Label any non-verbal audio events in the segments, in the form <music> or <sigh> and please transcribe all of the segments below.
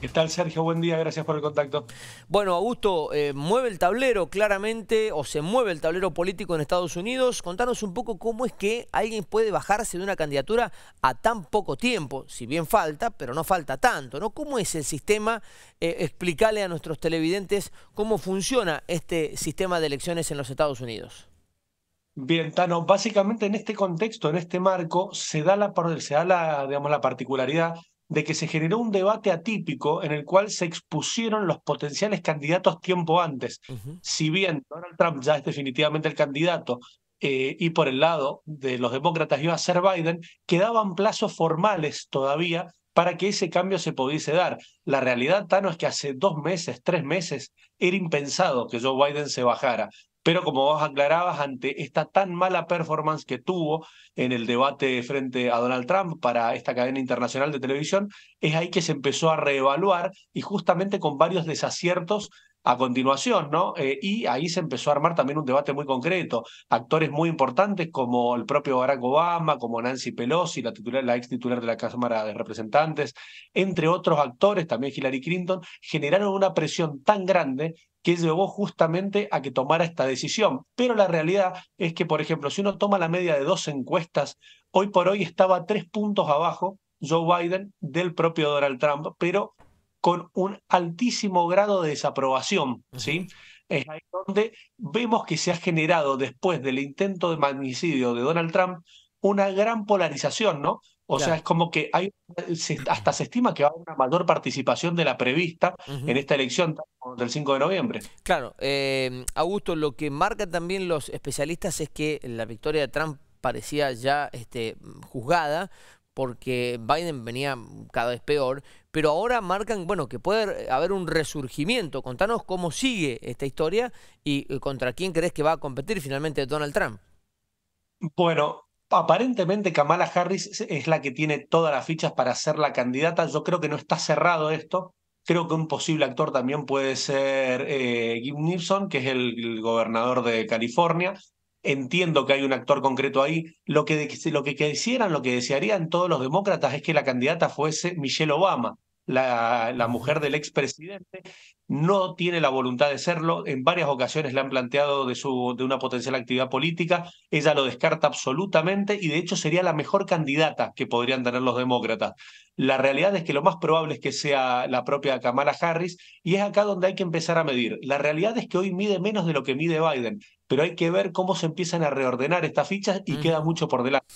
¿Qué tal, Sergio? Buen día, gracias por el contacto. Bueno, Augusto, eh, mueve el tablero claramente, o se mueve el tablero político en Estados Unidos. Contanos un poco cómo es que alguien puede bajarse de una candidatura a tan poco tiempo, si bien falta, pero no falta tanto, ¿no? ¿Cómo es el sistema? Eh, explicale explicarle a nuestros televidentes cómo funciona este sistema de elecciones en los Estados Unidos. Bien, Tano, básicamente en este contexto, en este marco, se da la, se da la, digamos, la particularidad de que se generó un debate atípico en el cual se expusieron los potenciales candidatos tiempo antes. Si bien Donald Trump ya es definitivamente el candidato eh, y por el lado de los demócratas iba a ser Biden, quedaban plazos formales todavía para que ese cambio se pudiese dar. La realidad, Tano, es que hace dos meses, tres meses, era impensado que Joe Biden se bajara pero como vos aclarabas, ante esta tan mala performance que tuvo en el debate frente a Donald Trump para esta cadena internacional de televisión, es ahí que se empezó a reevaluar y justamente con varios desaciertos a continuación, ¿no? Eh, y ahí se empezó a armar también un debate muy concreto. Actores muy importantes como el propio Barack Obama, como Nancy Pelosi, la, titular, la ex titular de la Cámara de Representantes, entre otros actores, también Hillary Clinton, generaron una presión tan grande que llevó justamente a que tomara esta decisión. Pero la realidad es que, por ejemplo, si uno toma la media de dos encuestas, hoy por hoy estaba tres puntos abajo Joe Biden del propio Donald Trump, pero con un altísimo grado de desaprobación, ¿sí? Es ahí donde vemos que se ha generado después del intento de magnicidio de Donald Trump una gran polarización, ¿no? O sea, es como que hay, hasta se estima que va a haber una mayor participación de la prevista en esta elección del 5 de noviembre. Claro, em, Augusto, lo que marcan también los especialistas es que la victoria de Trump parecía ya este, juzgada porque Biden venía cada vez peor, pero ahora marcan, bueno, que puede haber un resurgimiento. Contanos cómo sigue esta historia y eh, contra quién crees que va a competir finalmente Donald Trump. Bueno, aparentemente Kamala Harris es la que tiene todas las fichas para ser la candidata. Yo creo que no está cerrado esto. Creo que un posible actor también puede ser Jim eh, que es el gobernador de California. Entiendo que hay un actor concreto ahí. Lo que, lo que quisieran, lo que desearían todos los demócratas es que la candidata fuese Michelle Obama, la, la mujer del expresidente. No tiene la voluntad de serlo. En varias ocasiones le han planteado de, su, de una potencial actividad política. Ella lo descarta absolutamente y de hecho sería la mejor candidata que podrían tener los demócratas. La realidad es que lo más probable es que sea la propia Kamala Harris y es acá donde hay que empezar a medir. La realidad es que hoy mide menos de lo que mide Biden pero hay que ver cómo se empiezan a reordenar estas fichas y mm. queda mucho por delante.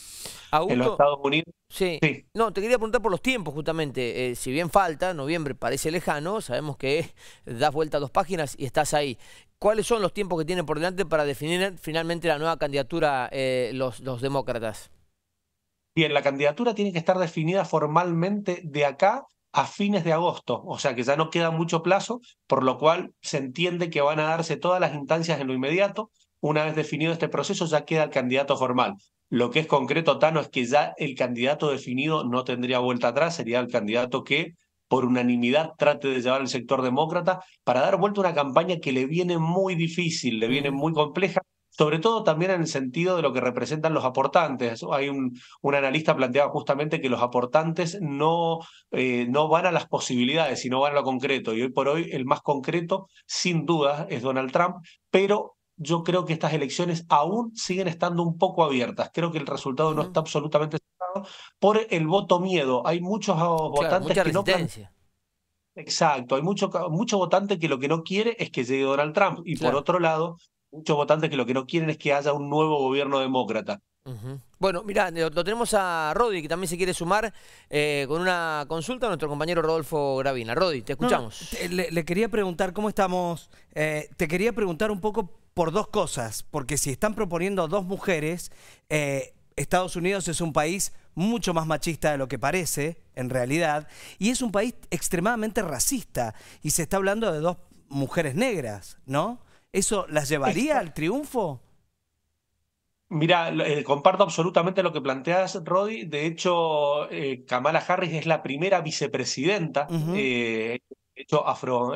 en los Estados Unidos. Sí. No, te quería preguntar por los tiempos, justamente. Eh, si bien falta, noviembre parece lejano, sabemos que <laughs> das vuelta a dos páginas y estás ahí. ¿Cuáles son los tiempos que tienen por delante para definir finalmente la nueva candidatura eh, los, los demócratas? Bien, la candidatura tiene que estar definida formalmente de acá a fines de agosto, o sea que ya no queda mucho plazo, por lo cual se entiende que van a darse todas las instancias en lo inmediato. Una vez definido este proceso, ya queda el candidato formal. Lo que es concreto, Tano, es que ya el candidato definido no tendría vuelta atrás, sería el candidato que por unanimidad trate de llevar el sector demócrata para dar vuelta a una campaña que le viene muy difícil, le viene mm. muy compleja, sobre todo también en el sentido de lo que representan los aportantes. Hay un, un analista planteaba justamente que los aportantes no, eh, no van a las posibilidades, sino van a lo concreto. Y hoy por hoy el más concreto, sin duda, es Donald Trump, pero yo creo que estas elecciones aún siguen estando un poco abiertas. Creo que el resultado no está absolutamente cerrado por el voto miedo. Hay muchos ah, votantes que no... Exacto, hay muchos votantes que lo que no quiere es que llegue Donald Trump. Y por otro lado, muchos votantes que lo que no quieren es que haya un nuevo gobierno demócrata. Bueno, mira, lo, tenemos a Rodi, que también se quiere sumar eh, con una consulta a nuestro compañero Rodolfo Gravina. Rodi, te escuchamos. le, quería preguntar cómo estamos. Eh, te quería preguntar un poco por dos cosas, porque si están proponiendo dos mujeres, eh, Estados Unidos es un país mucho más machista de lo que parece, en realidad, y es un país extremadamente racista, y se está hablando de dos mujeres negras, ¿no? ¿Eso las llevaría al triunfo? Mira, eh, comparto absolutamente lo que planteas, Rodi. De hecho, eh, Kamala Harris es la primera vicepresidenta, eh, hecho, afro,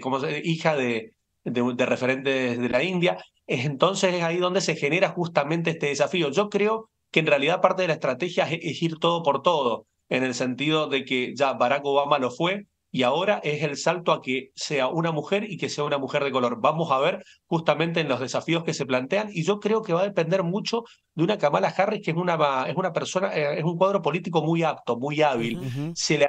como hija de, referentes de la India. Entonces es ahí donde se genera justamente este desafío. Yo creo que en realidad parte de la estrategia es, es ir todo por todo, en el sentido de que ya Barack Obama lo fue, y ahora es el salto a que sea una mujer y que sea una mujer de color. Vamos a ver justamente en los desafíos que se plantean y yo creo que va a depender mucho de una Kamala Harris que es una, es una persona, eh, es un cuadro político muy apto, muy hábil. Se le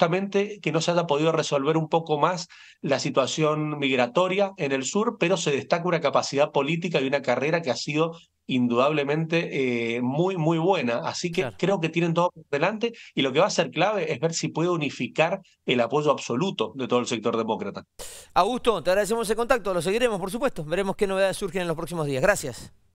justamente que no se haya podido resolver un poco más la situación migratoria en el sur, pero se destaca una capacidad política y una carrera que ha sido indudablemente eh, muy, muy buena. Así que creo que tienen todo por delante y lo que va a ser clave es ver si puede unificar el apoyo absoluto de todo el sector demócrata. Augusto, te agradecemos el contacto, lo seguiremos, por supuesto. Veremos qué novedades surgen en los próximos días. Gracias.